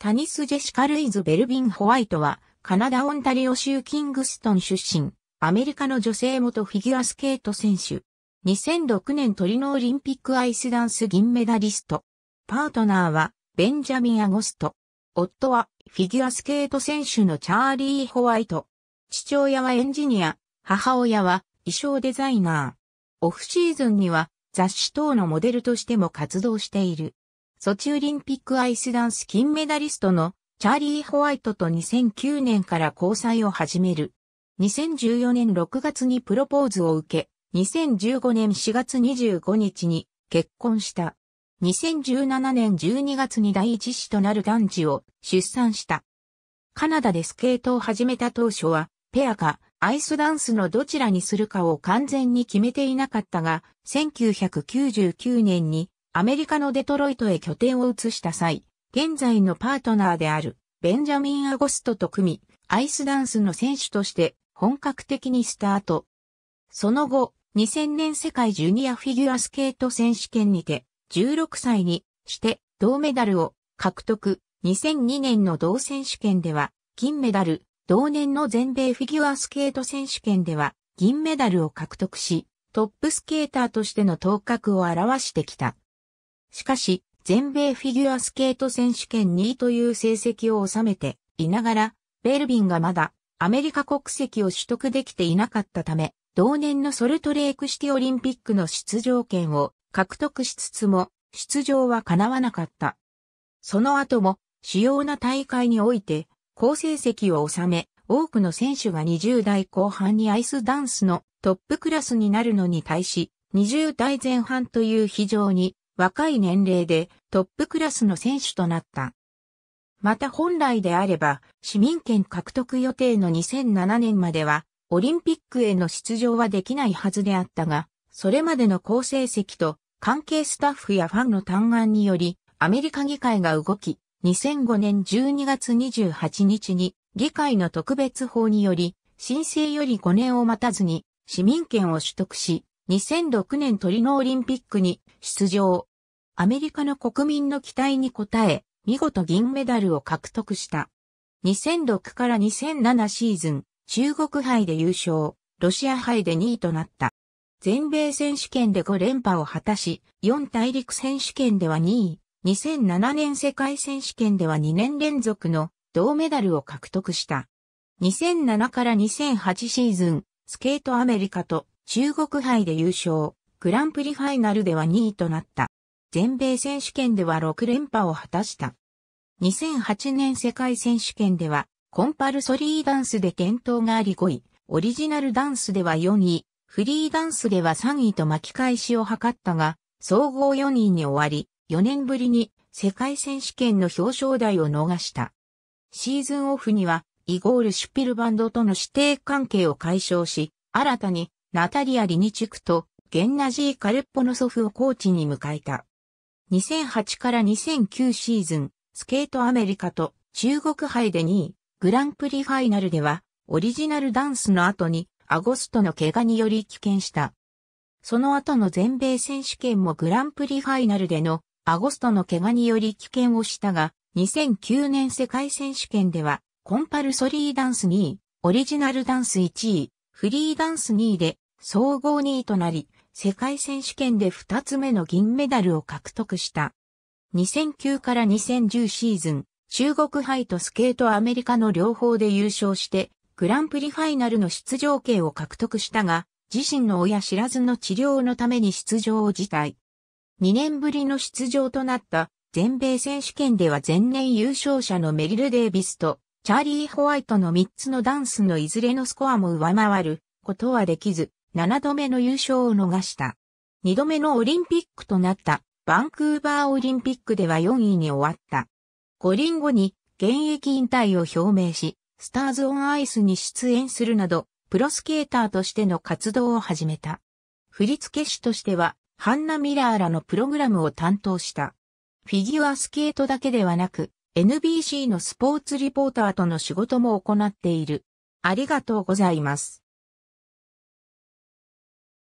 タニス・ジェシカ・ルイズ・ベルビン・ホワイトは、カナダ・オンタリオ州キングストン出身、アメリカの女性元フィギュアスケート選手。2006年トリノオリンピックアイスダンス銀メダリスト。パートナーは、ベンジャミン・アゴスト。夫は、フィギュアスケート選手のチャーリー・ホワイト。父親はエンジニア、母親は衣装デザイナー。オフシーズンには雑誌等のモデルとしても活動している。ソチオリンピックアイスダンス金メダリストのチャーリー・ホワイトと2009年から交際を始める。2014年6月にプロポーズを受け、2015年4月25日に結婚した。2017年12月に第一子となる男児を出産した。カナダでスケートを始めた当初は、ペアかアイスダンスのどちらにするかを完全に決めていなかったが、1999年にアメリカのデトロイトへ拠点を移した際、現在のパートナーであるベンジャミン・アゴストと組み、アイスダンスの選手として本格的にスタート。その後、2000年世界ジュニアフィギュアスケート選手権にて、16歳にして銅メダルを獲得。2002年の同選手権では金メダル、同年の全米フィギュアスケート選手権では銀メダルを獲得し、トップスケーターとしての頭角を表してきた。しかし、全米フィギュアスケート選手権2位という成績を収めていながら、ベルビンがまだアメリカ国籍を取得できていなかったため、同年のソルトレークシティオリンピックの出場権を獲得しつつも、出場は叶わなかった。その後も、主要な大会において、好成績を収め、多くの選手が20代後半にアイスダンスのトップクラスになるのに対し、20代前半という非常に若い年齢でトップクラスの選手となった。また本来であれば市民権獲得予定の2007年まではオリンピックへの出場はできないはずであったが、それまでの好成績と関係スタッフやファンの嘆願によりアメリカ議会が動き、2005年12月28日に議会の特別法により申請より5年を待たずに市民権を取得し、2006年トリノオリンピックに出場。アメリカの国民の期待に応え、見事銀メダルを獲得した。2006から2007シーズン、中国杯で優勝、ロシア杯で2位となった。全米選手権で5連覇を果たし、4大陸選手権では2位、2007年世界選手権では2年連続の銅メダルを獲得した。2007から2008シーズン、スケートアメリカと中国杯で優勝、グランプリファイナルでは2位となった。全米選手権では6連覇を果たした。2008年世界選手権では、コンパルソリーダンスで転倒があり5位、オリジナルダンスでは4位、フリーダンスでは3位と巻き返しを図ったが、総合4位に終わり、4年ぶりに世界選手権の表彰台を逃した。シーズンオフには、イゴール・シュピルバンドとの指定関係を解消し、新たにナタリア・リニチュクとゲンナジー・カルッポの祖父をコーチに迎えた。2008から2009シーズン、スケートアメリカと中国杯で2位、グランプリファイナルでは、オリジナルダンスの後に、アゴストの怪我により棄権した。その後の全米選手権もグランプリファイナルでの、アゴストの怪我により棄権をしたが、2009年世界選手権では、コンパルソリーダンス2位、オリジナルダンス1位、フリーダンス2位で、総合2位となり、世界選手権で2つ目の銀メダルを獲得した。2009から2010シーズン、中国杯とスケートアメリカの両方で優勝して、グランプリファイナルの出場権を獲得したが、自身の親知らずの治療のために出場を辞退。2年ぶりの出場となった全米選手権では前年優勝者のメリル・デイビスとチャーリー・ホワイトの3つのダンスのいずれのスコアも上回ることはできず、7度目の優勝を逃した。2度目のオリンピックとなったバンクーバーオリンピックでは4位に終わった。五輪後に現役引退を表明し、スターズオンアイスに出演するなど、プロスケーターとしての活動を始めた。振付師としては、ハンナ・ミラーらのプログラムを担当した。フィギュアスケートだけではなく、NBC のスポーツリポーターとの仕事も行っている。ありがとうございます。